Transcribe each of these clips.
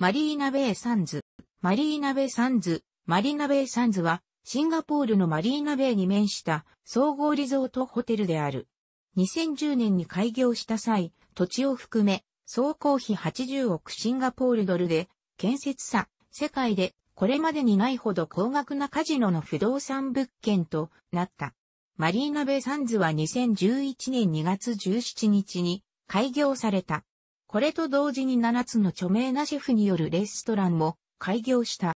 マリーナベイサンズ。マリーナベイサンズ、マリーナベイサンズは、シンガポールのマリーナベイに面した総合リゾートホテルである。2010年に開業した際、土地を含め、総工費80億シンガポールドルで、建設さ、世界でこれまでにないほど高額なカジノの不動産物件となった。マリーナベイサンズは2011年2月17日に開業された。これと同時に7つの著名なシェフによるレストランも開業した。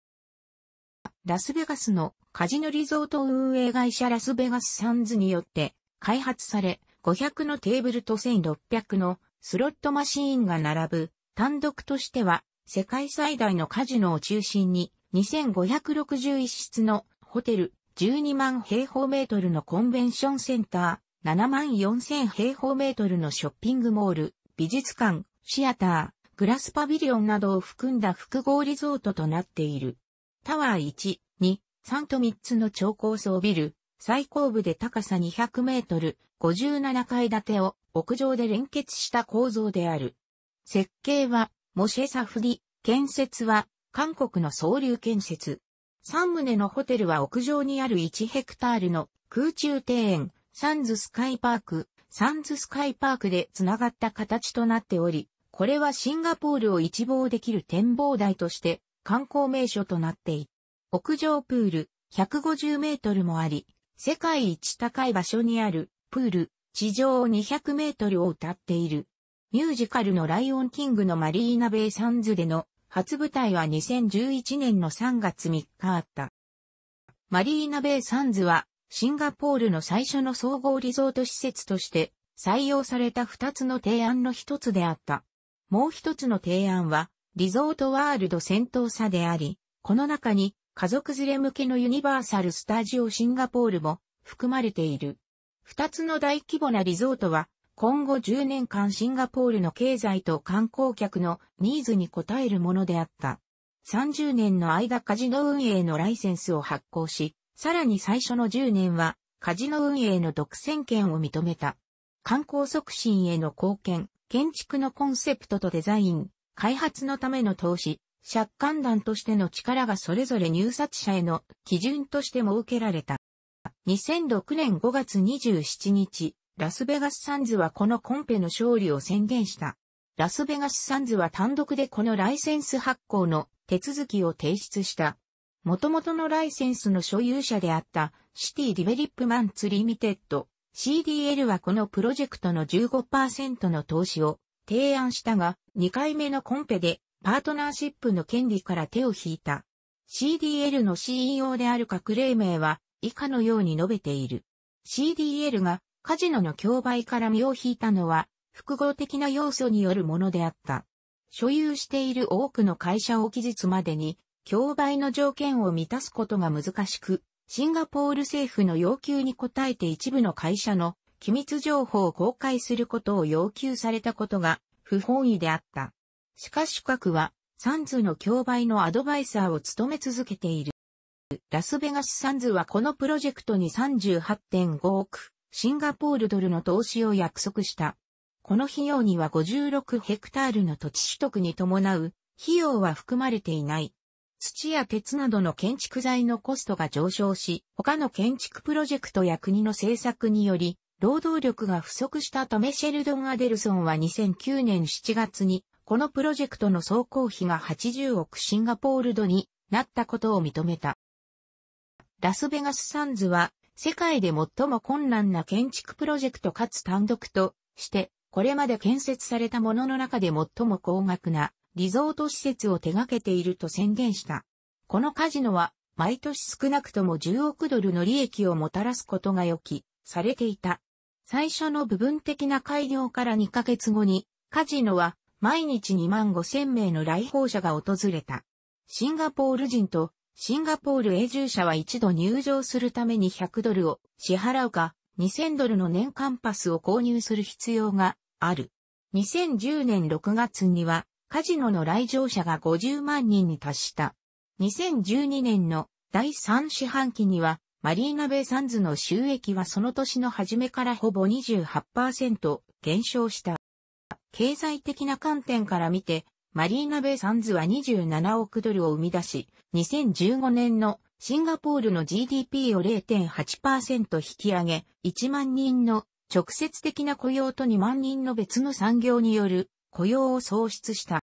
ラスベガスのカジノリゾート運営会社ラスベガスサンズによって開発され、500のテーブルと1600のスロットマシーンが並ぶ単独としては世界最大のカジノを中心に2561室のホテル12万平方メートルのコンベンションセンター7万4000平方メートルのショッピングモール美術館シアター、グラスパビリオンなどを含んだ複合リゾートとなっている。タワー1、2、3と3つの超高層ビル、最高部で高さ200メートル、57階建てを屋上で連結した構造である。設計は、モシェサフリ、建設は、韓国の総流建設。3棟のホテルは屋上にある1ヘクタールの空中庭園、サンズスカイパーク、サンズスカイパークで繋がった形となっており、これはシンガポールを一望できる展望台として観光名所となっていた。屋上プール150メートルもあり、世界一高い場所にあるプール地上200メートルを歌っている。ミュージカルのライオンキングのマリーナ・ベイ・サンズでの初舞台は2011年の3月3日あった。マリーナ・ベイ・サンズはシンガポールの最初の総合リゾート施設として採用された2つの提案の1つであった。もう一つの提案は、リゾートワールド戦闘差であり、この中に家族連れ向けのユニバーサルスタジオシンガポールも含まれている。二つの大規模なリゾートは、今後10年間シンガポールの経済と観光客のニーズに応えるものであった。30年の間カジノ運営のライセンスを発行し、さらに最初の10年はカジノ運営の独占権を認めた。観光促進への貢献、建築のコンセプトとデザイン、開発のための投資、借款団としての力がそれぞれ入札者への基準として設けられた。2006年5月27日、ラスベガスサンズはこのコンペの勝利を宣言した。ラスベガスサンズは単独でこのライセンス発行の手続きを提出した。元々のライセンスの所有者であったシティ・ディベリップマンツ・リミテッド CDL はこのプロジェクトの15%の投資を提案したが、2回目のコンペでパートナーシップの権利から手を引いた。CDL の CEO である各例名は以下のように述べている。CDL がカジノの競売から身を引いたのは複合的な要素によるものであった。所有している多くの会社を期日までに競売の条件を満たすことが難しく、シンガポール政府の要求に応えて一部の会社の機密情報を公開することを要求されたことが不本意であった。しかし各はサンズの競売のアドバイザーを務め続けている。ラスベガスサンズはこのプロジェクトに38.5億シンガポールドルの投資を約束した。この費用には56ヘクタールの土地取得に伴う費用は含まれていない。土や鉄などの建築材のコストが上昇し、他の建築プロジェクトや国の政策により、労働力が不足したためシェルドン・アデルソンは2009年7月に、このプロジェクトの総工費が80億シンガポールドになったことを認めた。ラスベガスサンズは、世界で最も困難な建築プロジェクトかつ単独として、これまで建設されたものの中で最も高額なリゾート施設を手掛けていると宣言した。このカジノは、毎年少なくとも10億ドルの利益をもたらすことが予期されていた。最初の部分的な開業から2ヶ月後に、カジノは毎日2万5千名の来訪者が訪れた。シンガポール人とシンガポール永住者は一度入場するために100ドルを支払うか、2000ドルの年間パスを購入する必要がある。2010年6月にはカジノの来場者が50万人に達した。2012年の第3四半期には、マリーナベイサンズの収益はその年の初めからほぼ28%減少した。経済的な観点から見て、マリーナベイサンズは27億ドルを生み出し、2015年のシンガポールの GDP を0.8%引き上げ、1万人の直接的な雇用と2万人の別の産業による雇用を創出した。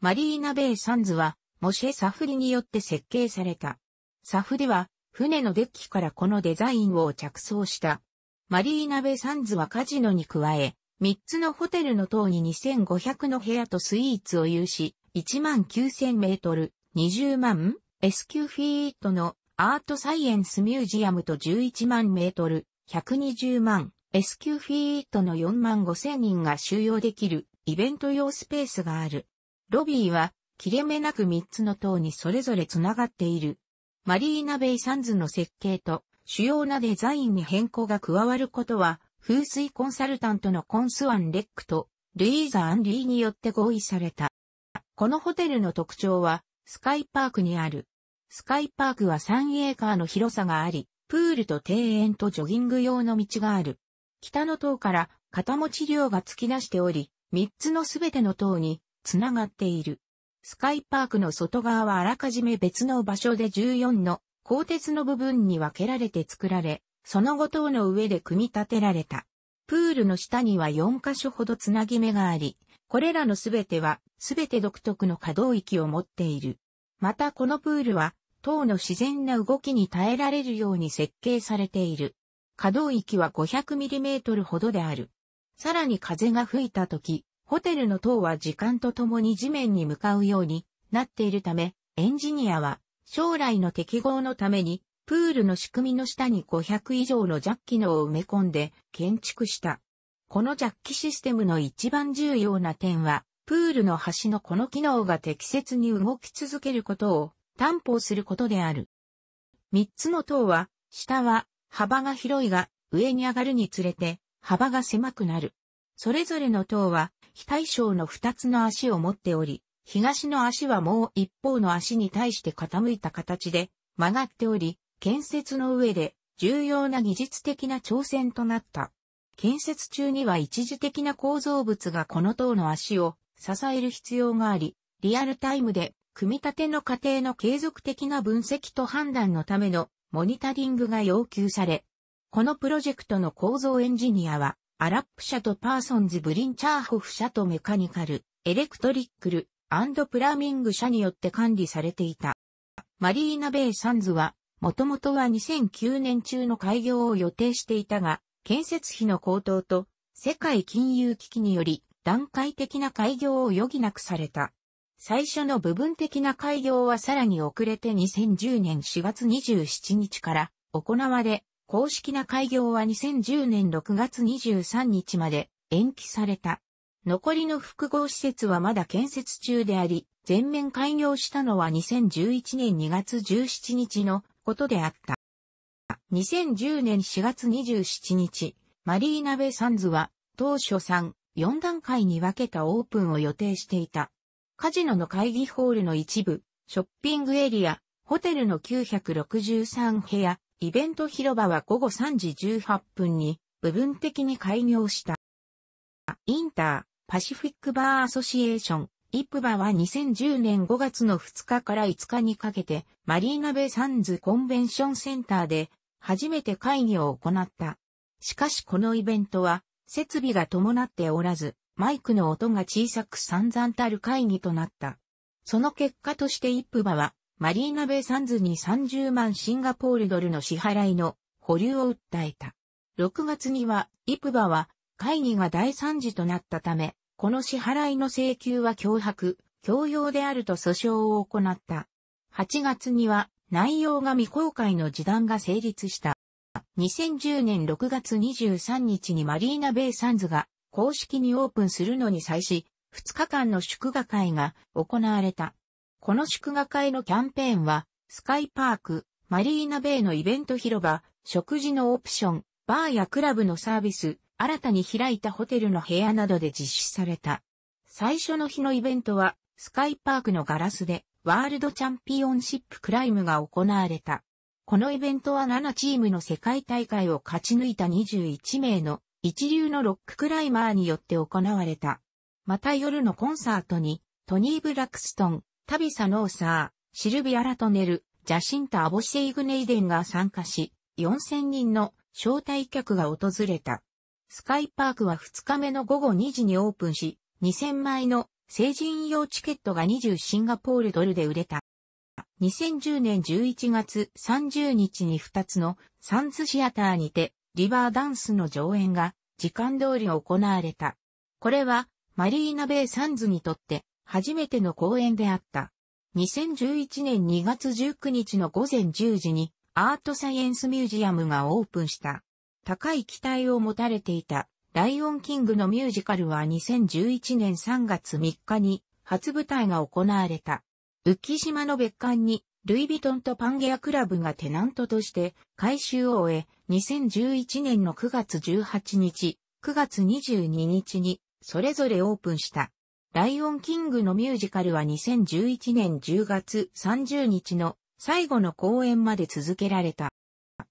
マリーナベイサンズは、モシェ・サフリによって設計された。サフでは、船のデッキからこのデザインを着想した。マリーナベイサンズはカジノに加え、3つのホテルの塔に2500の部屋とスイーツを有し、1万9000メートル、20万 S q フィートのアートサイエンスミュージアムと11万メートル、120万 S q フィートの4万5000人が収容できるイベント用スペースがある。ロビーは、切れ目なく3つの塔にそれぞれ繋がっている。マリーナベイサンズの設計と主要なデザインに変更が加わることは、風水コンサルタントのコンスワン・レックとルイーザ・アンリーによって合意された。このホテルの特徴は、スカイパークにある。スカイパークは3エーカーの広さがあり、プールと庭園とジョギング用の道がある。北の塔から片持ち量が突き出しており、3つのすべての塔につながっている。スカイパークの外側はあらかじめ別の場所で14の鋼鉄の部分に分けられて作られ、その後塔の上で組み立てられた。プールの下には4箇所ほどつなぎ目があり、これらのすべてはすべて独特の可動域を持っている。またこのプールは塔の自然な動きに耐えられるように設計されている。可動域は 500mm ほどである。さらに風が吹いた時、ホテルの塔は時間とともに地面に向かうようになっているため、エンジニアは将来の適合のために、プールの仕組みの下に500以上のジャッキのを埋め込んで建築した。このジャッキシステムの一番重要な点は、プールの端のこの機能が適切に動き続けることを担保することである。三つの塔は、下は幅が広いが上に上がるにつれて幅が狭くなる。それぞれの塔は、非対称の二つの足を持っており、東の足はもう一方の足に対して傾いた形で曲がっており、建設の上で重要な技術的な挑戦となった。建設中には一時的な構造物がこの塔の足を支える必要があり、リアルタイムで組み立ての過程の継続的な分析と判断のためのモニタリングが要求され、このプロジェクトの構造エンジニアは、アラップ社とパーソンズ・ブリンチャーホフ社とメカニカル、エレクトリックル、アンドプラミング社によって管理されていた。マリーナ・ベイ・サンズは、もともとは2009年中の開業を予定していたが、建設費の高騰と世界金融危機により段階的な開業を余儀なくされた。最初の部分的な開業はさらに遅れて2010年4月27日から行われ、公式な開業は2010年6月23日まで延期された。残りの複合施設はまだ建設中であり、全面開業したのは2011年2月17日のことであった。2010年4月27日、マリーナベサンズは当初3、4段階に分けたオープンを予定していた。カジノの会議ホールの一部、ショッピングエリア、ホテルの963部屋、イベント広場は午後3時18分に部分的に開業した。インター、パシフィックバーアソシエーション、イップバは2010年5月の2日から5日にかけて、マリーナベサンズコンベンションセンターで、初めて会議を行った。しかしこのイベントは、設備が伴っておらず、マイクの音が小さく散々たる会議となった。その結果としてイップバは、マリーナベイサンズに30万シンガポールドルの支払いの保留を訴えた。6月には、イプバは会議が大惨事となったため、この支払いの請求は脅迫、強要であると訴訟を行った。8月には、内容が未公開の示談が成立した。2010年6月23日にマリーナベイサンズが公式にオープンするのに際し、2日間の祝賀会が行われた。この祝賀会のキャンペーンは、スカイパーク、マリーナベイのイベント広場、食事のオプション、バーやクラブのサービス、新たに開いたホテルの部屋などで実施された。最初の日のイベントは、スカイパークのガラスで、ワールドチャンピオンシップクライムが行われた。このイベントは7チームの世界大会を勝ち抜いた21名の一流のロッククライマーによって行われた。また夜のコンサートに、トニー・ブラックストン、タビサ・ノーサー、シルビア・ラトネル、ジャシンタ・アボシェイグネイデンが参加し、4000人の招待客が訪れた。スカイパークは2日目の午後2時にオープンし、2000枚の成人用チケットが20シンガポールドルで売れた。2010年11月30日に2つのサンズシアターにてリバーダンスの上演が時間通り行われた。これはマリーナベイサンズにとって初めての公演であった。2011年2月19日の午前10時にアートサイエンスミュージアムがオープンした。高い期待を持たれていたライオンキングのミュージカルは2011年3月3日に初舞台が行われた。浮島の別館にルイ・ヴィトンとパンゲアクラブがテナントとして改修を終え、2011年の9月18日、9月22日にそれぞれオープンした。ライオンキングのミュージカルは2011年10月30日の最後の公演まで続けられた。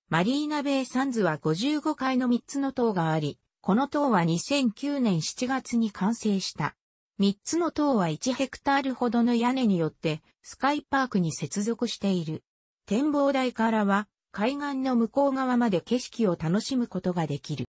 マリーナベイサンズは55階の3つの塔があり、この塔は2009年7月に完成した。3つの塔は1ヘクタールほどの屋根によってスカイパークに接続している。展望台からは海岸の向こう側まで景色を楽しむことができる。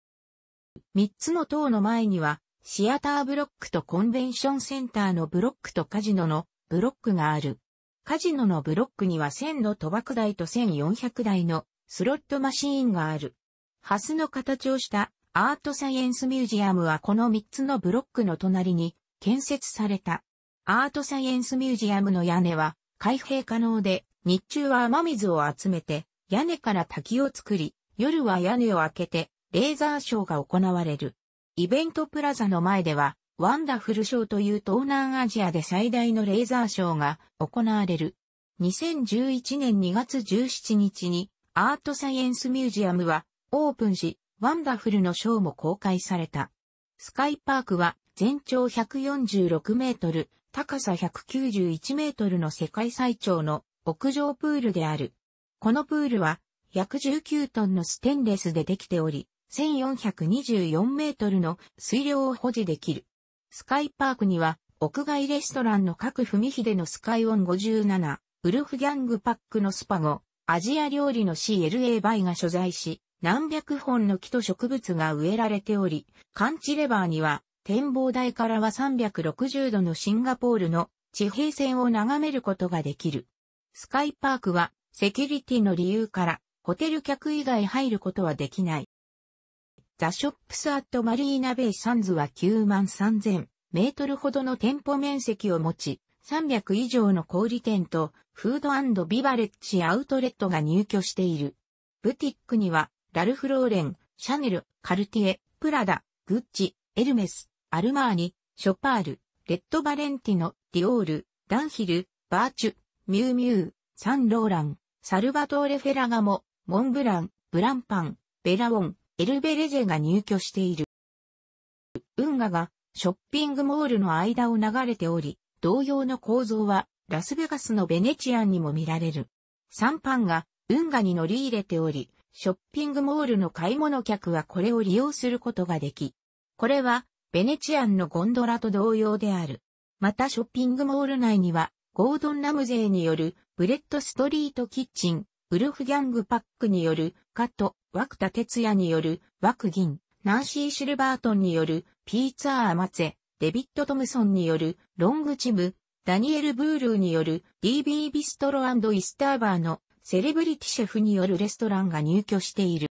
3つの塔の前にはシアターブロックとコンベンションセンターのブロックとカジノのブロックがある。カジノのブロックには1000の賭博台と1400台のスロットマシーンがある。ハスの形をしたアートサイエンスミュージアムはこの3つのブロックの隣に建設された。アートサイエンスミュージアムの屋根は開閉可能で、日中は雨水を集めて屋根から滝を作り、夜は屋根を開けてレーザーショーが行われる。イベントプラザの前では、ワンダフルショーという東南アジアで最大のレーザーショーが行われる。2011年2月17日にアートサイエンスミュージアムはオープンし、ワンダフルのショーも公開された。スカイパークは全長146メートル、高さ191メートルの世界最長の屋上プールである。このプールは約19トンのステンレスでできており、1424メートルの水量を保持できる。スカイパークには、屋外レストランの各文秀のスカイオン57、ウルフギャングパックのスパゴ、アジア料理の CLA バイが所在し、何百本の木と植物が植えられており、カンチレバーには、展望台からは360度のシンガポールの地平線を眺めることができる。スカイパークはセキュリティの理由からホテル客以外入ることはできない。ザ・ショップス・アット・マリーナ・ベイ・サンズは9万3000メートルほどの店舗面積を持ち、300以上の小売店とフードビバレッジアウトレットが入居している。ブティックには、ラルフ・ローレン、シャネル、カルティエ、プラダ、グッチ、エルメス、アルマーニ、ショパール、レッド・バレンティノ、ディオール、ダンヒル、バーチュ、ミューミュー、サン・ローラン、サルバトーレ・フェラガモ、モンブラン、ブランパン、ベラオン、エルベレゼが入居している。運河がショッピングモールの間を流れており、同様の構造はラスベガスのベネチアンにも見られる。サンパンが運河に乗り入れており、ショッピングモールの買い物客はこれを利用することができ、これはベネチアンのゴンドラと同様である。またショッピングモール内には、ゴードン・ラムゼーによるブレッドストリートキッチン、ウルフギャングパックによるカット、枠田哲也による、枠銀、ナンシー・シルバートンによる、ピーツァー・アマツェ、デビット・トムソンによる、ロングチム、ダニエル・ブールーによる、DB ビストロイスターバーの、セレブリティシェフによるレストランが入居している。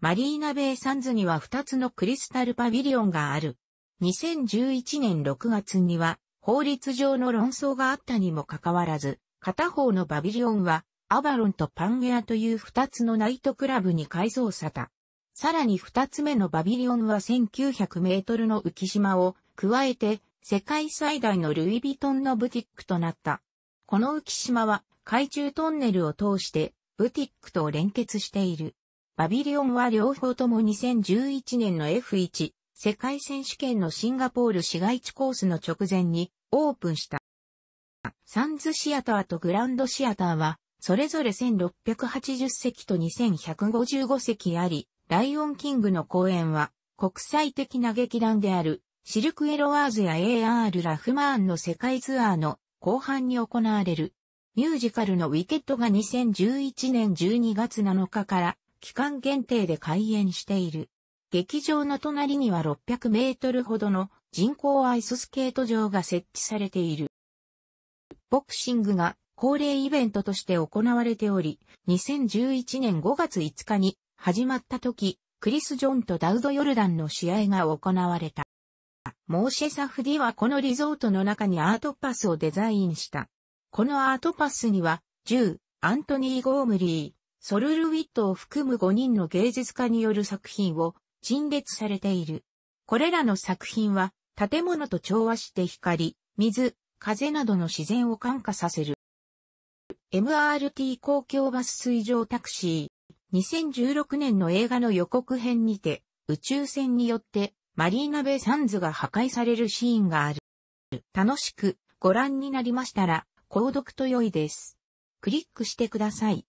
マリーナベイサンズには2つのクリスタルパビリオンがある。2011年6月には法律上の論争があったにもかかわらず、片方のパビリオンはアバロンとパンゲアという二つのナイトクラブに改造された。さらに二つ目のバビリオンは1900メートルの浮島を加えて世界最大のルイ・ヴィトンのブティックとなった。この浮島は海中トンネルを通してブティックと連結している。バビリオンは両方とも2011年の F1 世界選手権のシンガポール市街地コースの直前にオープンした。サンズシアターとグランドシアターはそれぞれ1680席と2155席あり、ライオンキングの公演は、国際的な劇団である、シルクエロワーズや AR ラフマーンの世界ツアーの後半に行われる。ミュージカルのウィケットが2011年12月7日から期間限定で開演している。劇場の隣には600メートルほどの人工アイススケート場が設置されている。ボクシングが恒例イベントとして行われており、2011年5月5日に始まった時、クリス・ジョンとダウド・ヨルダンの試合が行われた。モーシェ・サフディはこのリゾートの中にアートパスをデザインした。このアートパスには、ュー、アントニー・ゴームリー、ソルル・ウィットを含む5人の芸術家による作品を陳列されている。これらの作品は、建物と調和して光、水、風などの自然を感化させる。MRT 公共バス水上タクシー。2016年の映画の予告編にて、宇宙船によってマリーナベサンズが破壊されるシーンがある。楽しくご覧になりましたら、購読と良いです。クリックしてください。